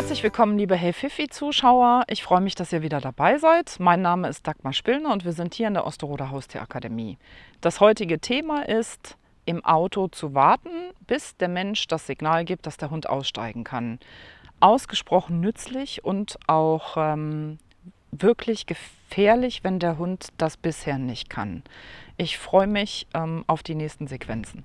Herzlich willkommen, liebe Hey Fifi-Zuschauer. Ich freue mich, dass ihr wieder dabei seid. Mein Name ist Dagmar Spillner und wir sind hier in der Osterroder Haustierakademie. Das heutige Thema ist, im Auto zu warten, bis der Mensch das Signal gibt, dass der Hund aussteigen kann. Ausgesprochen nützlich und auch ähm, wirklich gefährlich, wenn der Hund das bisher nicht kann. Ich freue mich ähm, auf die nächsten Sequenzen.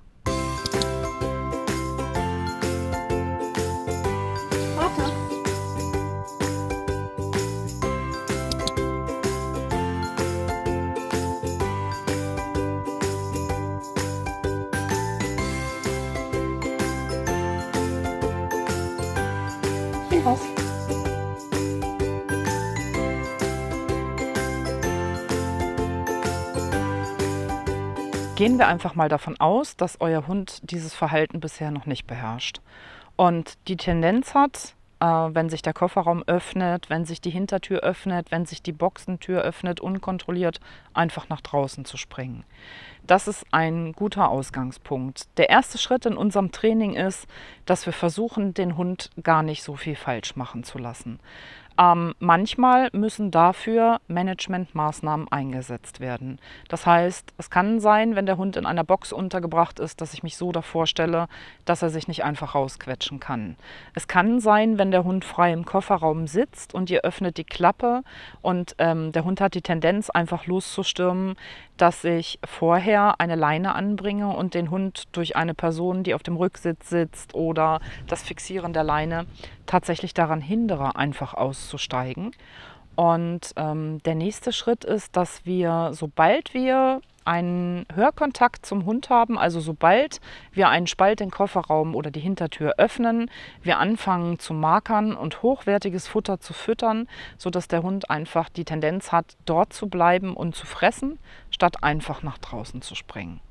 Auf. Gehen wir einfach mal davon aus, dass euer Hund dieses Verhalten bisher noch nicht beherrscht und die Tendenz hat, äh, wenn sich der Kofferraum öffnet, wenn sich die Hintertür öffnet, wenn sich die Boxentür öffnet, unkontrolliert einfach nach draußen zu springen. Das ist ein guter Ausgangspunkt. Der erste Schritt in unserem Training ist, dass wir versuchen, den Hund gar nicht so viel falsch machen zu lassen. Ähm, manchmal müssen dafür Managementmaßnahmen eingesetzt werden. Das heißt, es kann sein, wenn der Hund in einer Box untergebracht ist, dass ich mich so davor stelle, dass er sich nicht einfach rausquetschen kann. Es kann sein, wenn der Hund frei im Kofferraum sitzt und ihr öffnet die Klappe und ähm, der Hund hat die Tendenz, einfach loszustürmen, dass ich vorher eine Leine anbringe und den Hund durch eine Person, die auf dem Rücksitz sitzt oder das Fixieren der Leine tatsächlich daran hindere, einfach auszuprobieren auszusteigen. Und ähm, der nächste Schritt ist, dass wir, sobald wir einen Hörkontakt zum Hund haben, also sobald wir einen Spalt im Kofferraum oder die Hintertür öffnen, wir anfangen zu markern und hochwertiges Futter zu füttern, sodass der Hund einfach die Tendenz hat, dort zu bleiben und zu fressen, statt einfach nach draußen zu springen.